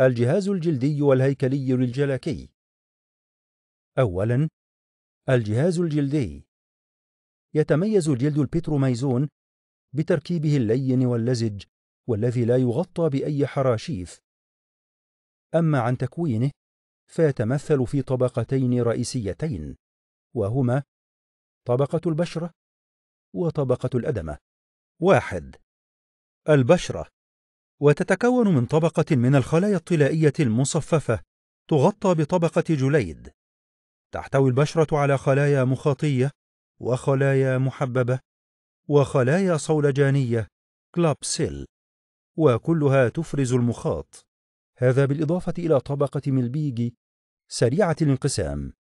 الجهاز الجلدي والهيكلي للجلاكي أولاً الجهاز الجلدي يتميز جلد البتروميزون بتركيبه اللين واللزج والذي لا يغطى بأي حراشيف أما عن تكوينه فيتمثل في طبقتين رئيسيتين وهما طبقة البشرة وطبقة الأدمة واحد البشرة وتتكون من طبقة من الخلايا الطلائية المصففة تغطى بطبقة جليد تحتوي البشرة على خلايا مخاطية وخلايا محببة وخلايا صولجانية كلابسيل وكلها تفرز المخاط هذا بالإضافة إلى طبقة ملبيجي سريعة الانقسام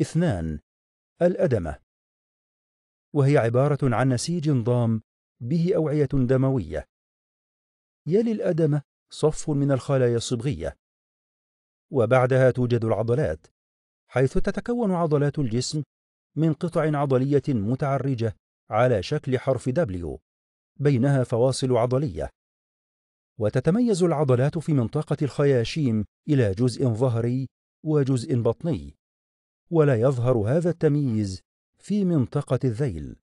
اثنان الأدمة وهي عبارة عن نسيج ضام به أوعية دموية يلي الأدمة صف من الخلايا الصبغية وبعدها توجد العضلات حيث تتكون عضلات الجسم من قطع عضلية متعرجة على شكل حرف W بينها فواصل عضلية وتتميز العضلات في منطقة الخياشيم إلى جزء ظهري وجزء بطني ولا يظهر هذا التمييز في منطقة الذيل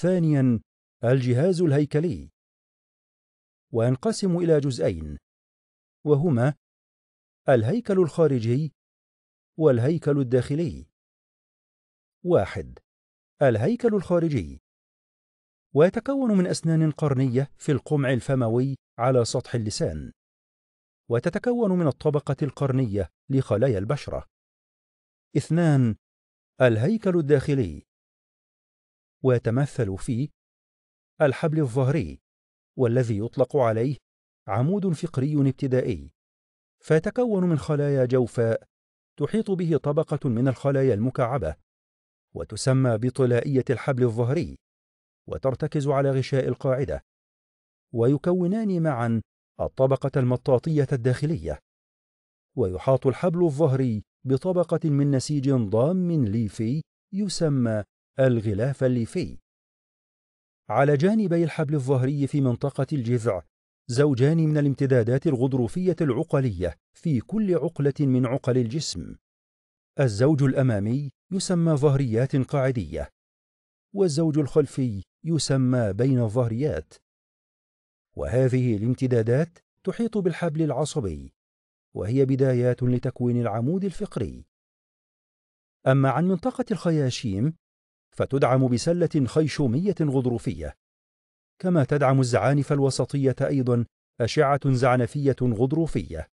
ثانيا الجهاز الهيكلي وينقسم إلى جزئين وهما الهيكل الخارجي والهيكل الداخلي واحد الهيكل الخارجي ويتكون من أسنان قرنية في القمع الفموي على سطح اللسان وتتكون من الطبقة القرنية لخلايا البشرة اثنان الهيكل الداخلي ويتمثل فيه الحبل الظهري والذي يطلق عليه عمود فقري ابتدائي فيتكون من خلايا جوفاء تحيط به طبقة من الخلايا المكعبة وتسمى بطلائية الحبل الظهري وترتكز على غشاء القاعدة ويكونان معا الطبقة المطاطية الداخلية ويحاط الحبل الظهري بطبقة من نسيج ضام ليفي يسمى الغلاف الليفي على جانبي الحبل الظهري في منطقة الجذع زوجان من الامتدادات الغضروفية العقلية في كل عقلة من عقل الجسم الزوج الأمامي يسمى ظهريات قاعدية والزوج الخلفي يسمى بين الظهريات وهذه الامتدادات تحيط بالحبل العصبي وهي بدايات لتكوين العمود الفقري أما عن منطقة الخياشيم فتدعم بسلة خيشومية غضروفية كما تدعم الزعانف الوسطية أيضا أشعة زعنفية غضروفية